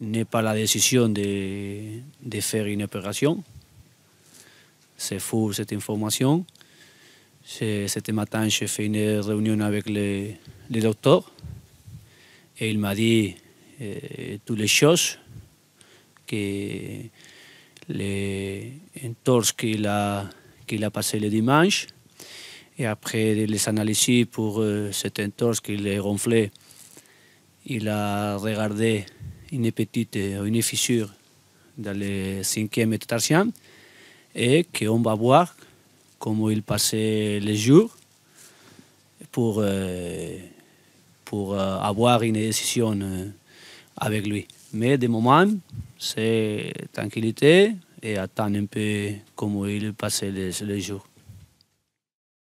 n'est pas la décision de, faire une opération. C'est fou cette information. Cet matin, j'ai fait une réunion avec le, docteur et il m'a dit euh, toutes les choses que les qu'il a, qu'il a passé le dimanche. Et après les analyses pour cette euh, cet entorse qu'il a gonflé il a regardé une petite euh, une fissure dans le cinquième Tarsian et qu'on va voir comment il passait les jours pour, euh, pour euh, avoir une décision avec lui. Mais de moment, c'est tranquillité et attendre un peu comment il passait les jours.